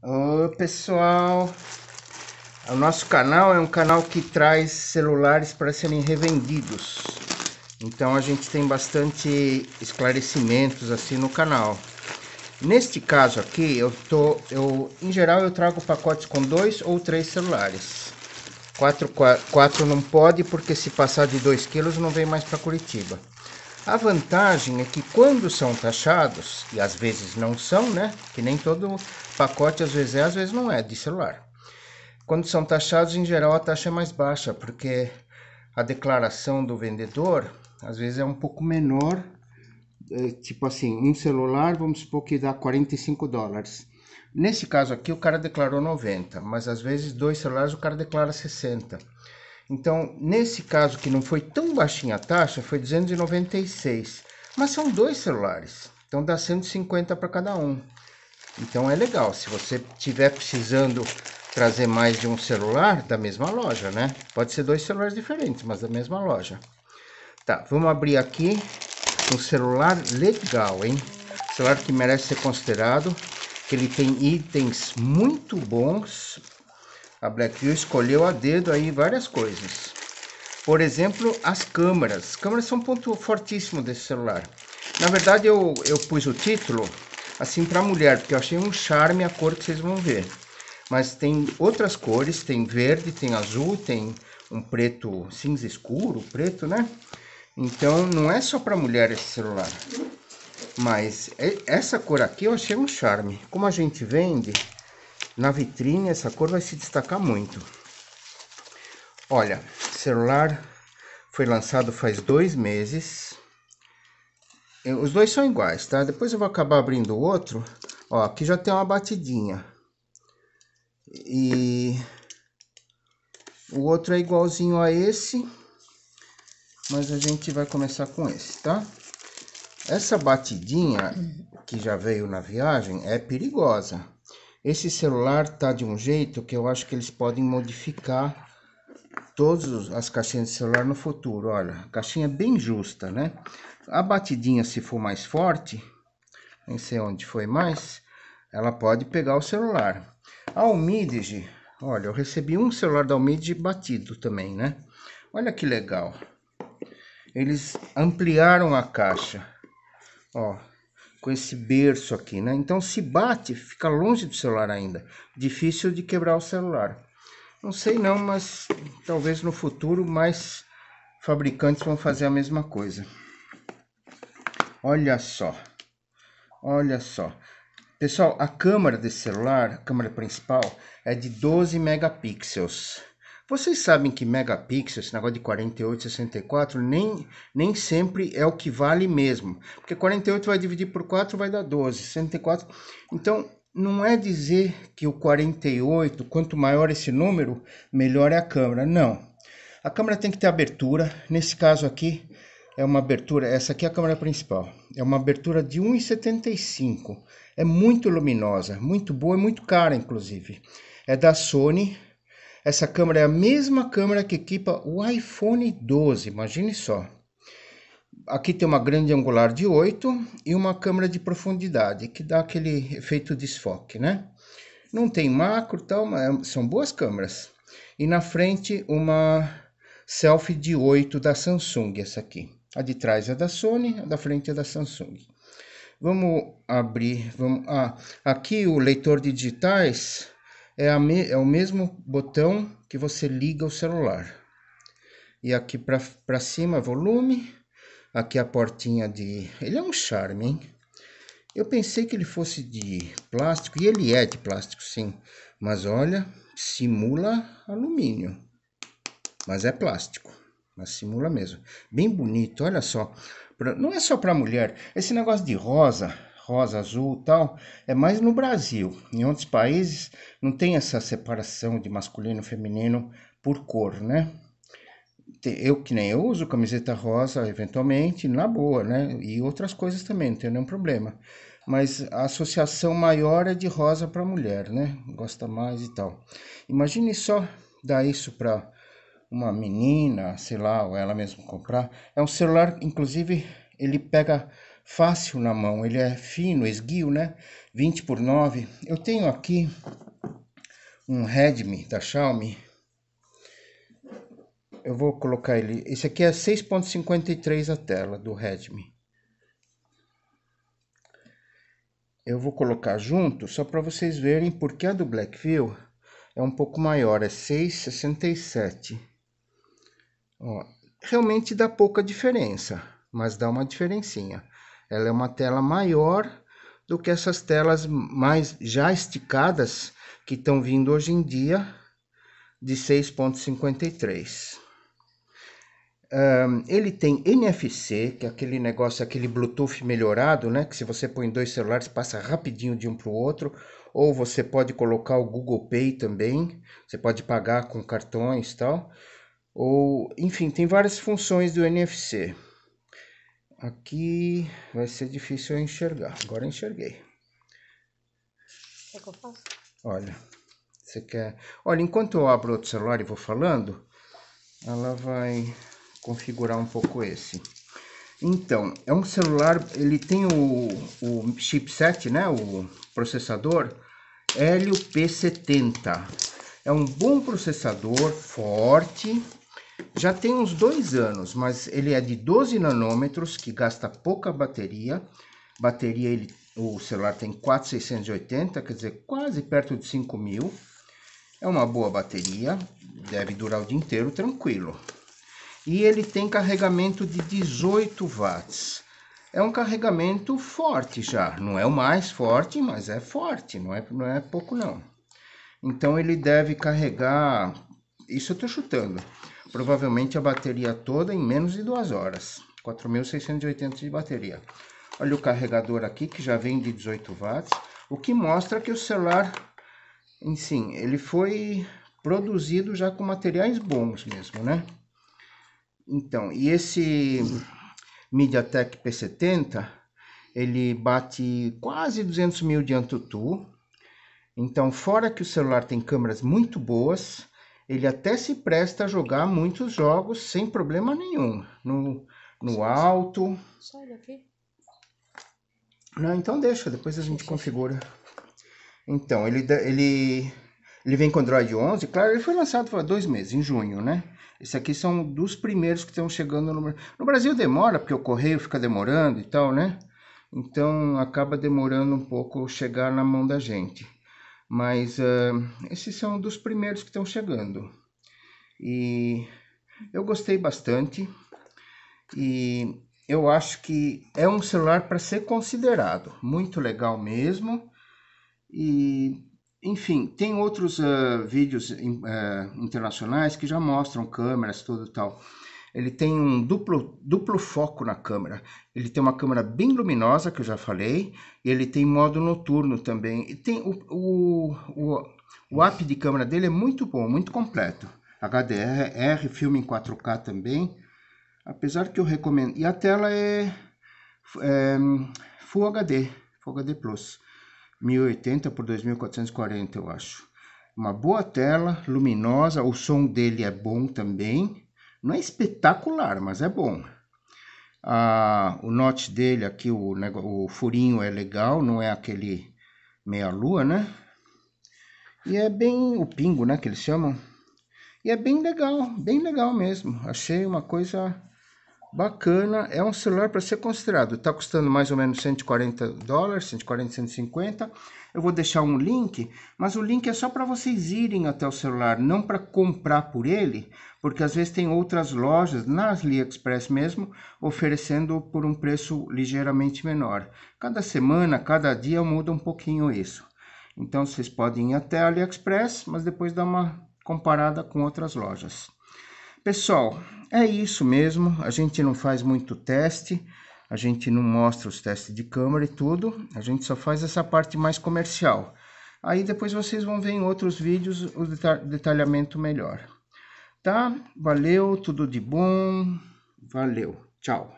Oi pessoal, o nosso canal é um canal que traz celulares para serem revendidos, então a gente tem bastante esclarecimentos assim no canal. Neste caso aqui, eu tô, eu, em geral eu trago pacotes com dois ou três celulares, quatro, quatro não pode porque se passar de 2 quilos não vem mais para Curitiba. A vantagem é que quando são taxados, e às vezes não são, né? Que nem todo pacote às vezes é, às vezes não é, de celular. Quando são taxados, em geral a taxa é mais baixa, porque a declaração do vendedor às vezes é um pouco menor. É, tipo assim, um celular, vamos supor que dá 45 dólares. Nesse caso aqui, o cara declarou 90, mas às vezes dois celulares o cara declara 60. Então, nesse caso que não foi tão baixinha a taxa, foi 296. Mas são dois celulares, então dá 150 para cada um. Então é legal, se você tiver precisando trazer mais de um celular da mesma loja, né? Pode ser dois celulares diferentes, mas da mesma loja. Tá, vamos abrir aqui um celular legal, hein? celular que merece ser considerado, que ele tem itens muito bons a Blackview escolheu a dedo aí várias coisas. Por exemplo, as câmeras. Câmeras são um ponto fortíssimo desse celular. Na verdade, eu, eu pus o título assim para mulher, porque eu achei um charme a cor que vocês vão ver. Mas tem outras cores, tem verde, tem azul, tem um preto cinza escuro, preto, né? Então, não é só para mulher esse celular. Mas é, essa cor aqui eu achei um charme. Como a gente vende, na vitrine, essa cor vai se destacar muito. Olha, celular foi lançado faz dois meses. Os dois são iguais, tá? Depois eu vou acabar abrindo o outro. Ó, aqui já tem uma batidinha. E o outro é igualzinho a esse, mas a gente vai começar com esse, tá? Essa batidinha que já veio na viagem é perigosa. Esse celular tá de um jeito que eu acho que eles podem modificar todas as caixinhas de celular no futuro. Olha, caixinha é bem justa, né? A batidinha, se for mais forte, nem sei onde foi mais, ela pode pegar o celular. A Almidge, olha, eu recebi um celular da Almidge batido também, né? Olha que legal. Eles ampliaram a caixa. Ó, com esse berço aqui, né? Então se bate, fica longe do celular ainda. Difícil de quebrar o celular. Não sei não, mas talvez no futuro mais fabricantes vão fazer a mesma coisa. Olha só. Olha só. Pessoal, a câmera desse celular, a câmera principal, é de 12 megapixels. Vocês sabem que megapixels, esse negócio de 48, 64, nem, nem sempre é o que vale mesmo. Porque 48 vai dividir por 4, vai dar 12. 64. Então, não é dizer que o 48, quanto maior esse número, melhor é a câmera. Não. A câmera tem que ter abertura. Nesse caso aqui, é uma abertura. Essa aqui é a câmera principal. É uma abertura de 1,75. É muito luminosa, muito boa e muito cara, inclusive. É da Sony essa câmera é a mesma câmera que equipa o iPhone 12, imagine só. Aqui tem uma grande angular de 8 e uma câmera de profundidade, que dá aquele efeito desfoque, né? Não tem macro tal, mas é, são boas câmeras. E na frente uma selfie de 8 da Samsung, essa aqui. A de trás é da Sony, a da frente é da Samsung. Vamos abrir, vamos... Ah, aqui o leitor de digitais é, a me, é o mesmo botão que você liga o celular. E aqui para cima, volume. Aqui a portinha de... Ele é um charme, hein? Eu pensei que ele fosse de plástico, e ele é de plástico, sim. Mas olha, simula alumínio. Mas é plástico. Mas simula mesmo. Bem bonito, olha só. Não é só para mulher. Esse negócio de rosa, rosa, azul tal, é mais no Brasil. Em outros países não tem essa separação de masculino e feminino por cor, né? Eu que nem eu uso camiseta rosa eventualmente, na boa, né? E outras coisas também, não tem nenhum problema. Mas a associação maior é de rosa para mulher, né? Gosta mais e tal. Imagine só dar isso para uma menina, sei lá, ou ela mesma comprar. É um celular, inclusive, ele pega fácil na mão, ele é fino, esguio, né? 20 por 9. Eu tenho aqui um Redmi da Xiaomi. Eu vou colocar ele. Esse aqui é 6.53 a tela do Redmi. Eu vou colocar junto só para vocês verem porque a do Blackview é um pouco maior, é 6.67. Ó, realmente dá pouca diferença, mas dá uma diferencinha. Ela é uma tela maior do que essas telas mais já esticadas que estão vindo hoje em dia de 6.53. Um, ele tem NFC, que é aquele negócio, aquele Bluetooth melhorado, né? Que se você põe dois celulares passa rapidinho de um para o outro. Ou você pode colocar o Google Pay também. Você pode pagar com cartões tal. Ou, enfim, tem várias funções do NFC aqui vai ser difícil eu enxergar. Agora eu enxerguei. Quer que eu faça? Olha, você quer... Olha, enquanto eu abro outro celular e vou falando, ela vai configurar um pouco esse. Então, é um celular, ele tem o, o chipset, né, o processador Helio P70. É um bom processador, forte, já tem uns dois anos, mas ele é de 12 nanômetros, que gasta pouca bateria. Bateria, ele, o celular tem 4680, quer dizer, quase perto de 5000. É uma boa bateria, deve durar o dia inteiro tranquilo. E ele tem carregamento de 18 watts. É um carregamento forte já, não é o mais forte, mas é forte, não é, não é pouco não. Então ele deve carregar, isso eu estou chutando, provavelmente a bateria toda em menos de duas horas, 4.680 de bateria. Olha o carregador aqui que já vem de 18 watts, o que mostra que o celular, enfim ele foi produzido já com materiais bons mesmo, né? Então, e esse MediaTek P70, ele bate quase 200 mil de AnTuTu. Então, fora que o celular tem câmeras muito boas, ele até se presta a jogar muitos jogos sem problema nenhum. No, no alto. Sai daqui. Não, então deixa, depois a gente configura. Então, ele, ele, ele vem com Android 11, claro, ele foi lançado há dois meses, em junho, né? Esse aqui são dos primeiros que estão chegando no Brasil. No Brasil demora, porque o correio fica demorando e tal, né? Então acaba demorando um pouco chegar na mão da gente. Mas uh, esses são dos primeiros que estão chegando. E eu gostei bastante. E eu acho que é um celular para ser considerado. Muito legal mesmo. E enfim, tem outros uh, vídeos uh, internacionais que já mostram câmeras, tudo tal. Ele tem um duplo, duplo foco na câmera. Ele tem uma câmera bem luminosa, que eu já falei, e ele tem modo noturno também. E tem o, o, o, o app de câmera dele é muito bom, muito completo. HDR, filme em 4K também. Apesar que eu recomendo. E a tela é, é Full HD, Full HD Plus. 1080 por 2440, eu acho. Uma boa tela, luminosa, o som dele é bom também. Não é espetacular, mas é bom. Ah, o note dele aqui, o, o furinho é legal, não é aquele meia-lua, né? E é bem o pingo, né, que eles chamam. E é bem legal, bem legal mesmo. Achei uma coisa Bacana, é um celular para ser considerado. Está custando mais ou menos 140 dólares, 140, 150. Eu vou deixar um link, mas o link é só para vocês irem até o celular, não para comprar por ele, porque às vezes tem outras lojas, na AliExpress mesmo, oferecendo por um preço ligeiramente menor. Cada semana, cada dia muda um pouquinho isso. Então vocês podem ir até a AliExpress, mas depois dar uma comparada com outras lojas. Pessoal, é isso mesmo. A gente não faz muito teste, a gente não mostra os testes de câmera e tudo. A gente só faz essa parte mais comercial. Aí depois vocês vão ver em outros vídeos o detalhamento melhor. Tá? Valeu, tudo de bom. Valeu, tchau.